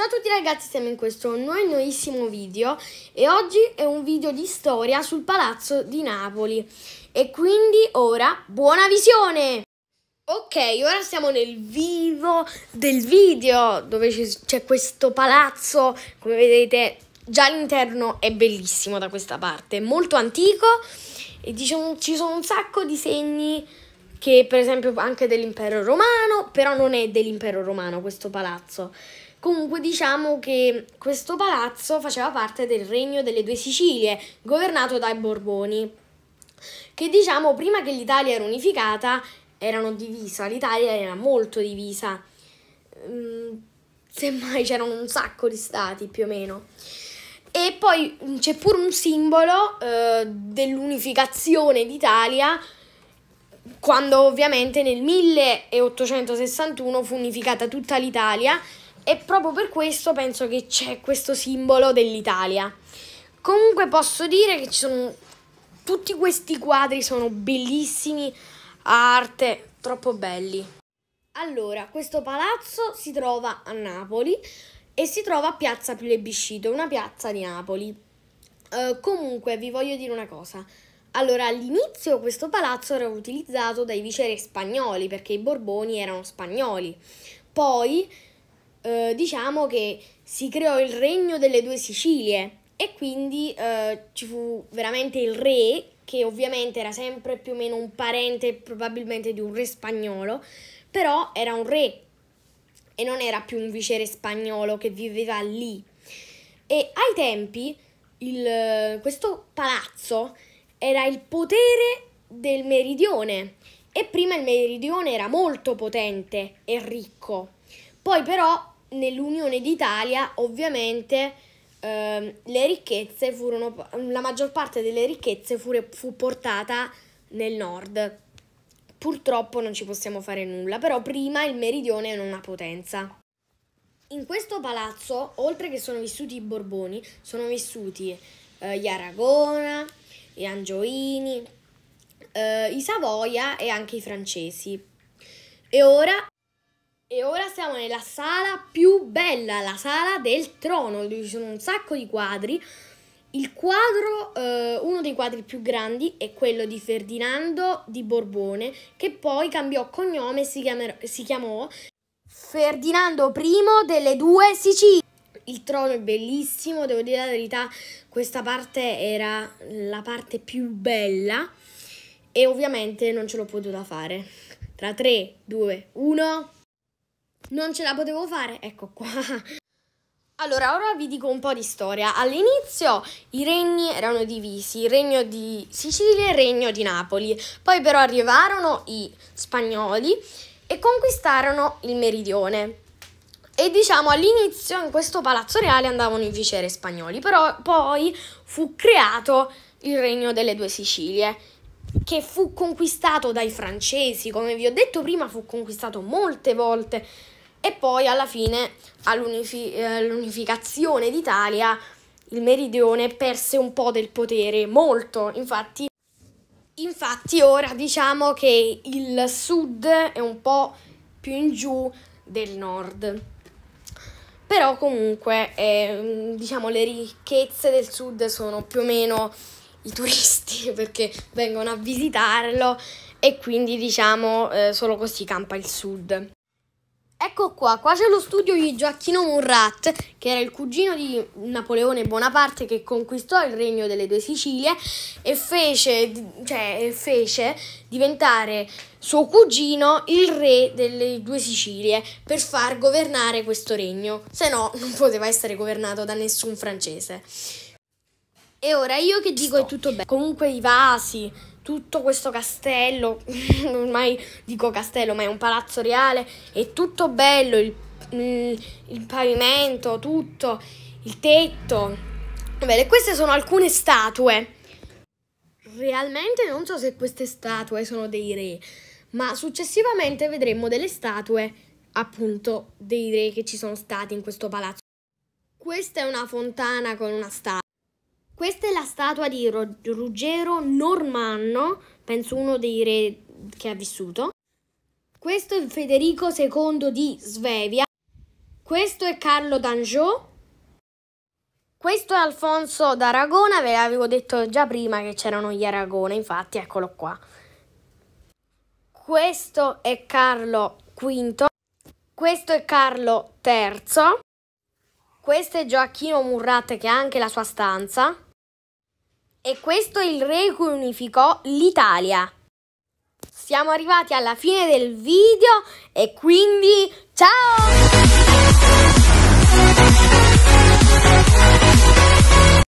Ciao a tutti ragazzi, siamo in questo nuovo nuovissimo video e oggi è un video di storia sul palazzo di Napoli e quindi ora buona visione! Ok, ora siamo nel vivo del video dove c'è questo palazzo, come vedete già l'interno è bellissimo da questa parte, è molto antico e diciamo, ci sono un sacco di segni che per esempio anche dell'impero romano, però non è dell'impero romano questo palazzo Comunque diciamo che questo palazzo faceva parte del regno delle due Sicilie, governato dai Borboni, che diciamo prima che l'Italia era unificata erano divisa, l'Italia era molto divisa, mm, semmai c'erano un sacco di stati più o meno. E poi mm, c'è pure un simbolo eh, dell'unificazione d'Italia, quando ovviamente nel 1861 fu unificata tutta l'Italia e proprio per questo penso che c'è questo simbolo dell'Italia. Comunque posso dire che ci sono tutti questi quadri sono bellissimi, arte, troppo belli. Allora, questo palazzo si trova a Napoli e si trova a Piazza Plebiscito, una piazza di Napoli. Eh, comunque vi voglio dire una cosa. Allora, all'inizio questo palazzo era utilizzato dai viceri spagnoli perché i Borboni erano spagnoli. Poi eh, diciamo che si creò il regno delle due Sicilie e quindi eh, ci fu veramente il re che ovviamente era sempre più o meno un parente probabilmente di un re spagnolo, però era un re e non era più un vicere spagnolo che viveva lì. E ai tempi il, questo palazzo era il potere del meridione e prima il meridione era molto potente e ricco poi però nell'Unione d'Italia ovviamente eh, le ricchezze furono, la maggior parte delle ricchezze fu, fu portata nel nord. Purtroppo non ci possiamo fare nulla, però prima il meridione era una potenza. In questo palazzo, oltre che sono vissuti i Borboni, sono vissuti eh, gli Aragona, gli Angioini, eh, i Savoia e anche i francesi. E ora e ora siamo nella sala più bella, la sala del trono, dove ci sono un sacco di quadri. Il quadro, eh, uno dei quadri più grandi è quello di Ferdinando di Borbone, che poi cambiò cognome e si, chiamer- si chiamò Ferdinando I delle due Sicilie. Il trono è bellissimo, devo dire la verità, questa parte era la parte più bella e ovviamente non ce l'ho potuta fare. Tra 3, 2, 1 non ce la potevo fare, ecco qua. Allora, ora vi dico un po' di storia. All'inizio i regni erano divisi, il regno di Sicilia e il regno di Napoli. Poi però arrivarono i spagnoli e conquistarono il meridione. E diciamo all'inizio in questo palazzo reale andavano i viceri spagnoli, però poi fu creato il regno delle due Sicilie, che fu conquistato dai francesi, come vi ho detto prima, fu conquistato molte volte e poi alla fine, all'unifi- eh, all'unificazione d'Italia, il meridione perse un po' del potere, molto, infatti. Infatti ora diciamo che il sud è un po' più in giù del nord. Però comunque eh, diciamo le ricchezze del sud sono più o meno i turisti perché vengono a visitarlo e quindi diciamo eh, solo così campa il sud. Ecco qua, qua c'è lo studio di Gioacchino Murrat, che era il cugino di Napoleone Bonaparte che conquistò il regno delle due Sicilie e fece, cioè, fece diventare suo cugino il re delle due Sicilie per far governare questo regno, se no non poteva essere governato da nessun francese. E ora io che dico è tutto bene. Comunque i vasi, tutto questo castello, ormai dico castello, ma è un palazzo reale, è tutto bello, il, il, il pavimento, tutto, il tetto. Bene, queste sono alcune statue. Realmente non so se queste statue sono dei re, ma successivamente vedremo delle statue appunto dei re che ci sono stati in questo palazzo. Questa è una fontana con una statua. Questa è la statua di Ruggero Normanno, penso uno dei re che ha vissuto. Questo è Federico II di Svevia. Questo è Carlo d'Anjou. Questo è Alfonso d'Aragona, ve l'avevo detto già prima che c'erano gli Aragona, infatti eccolo qua. Questo è Carlo V. Questo è Carlo III. Questo è Gioacchino Murrat che ha anche la sua stanza. E questo il re che unificò l'Italia. Siamo arrivati alla fine del video e quindi ciao!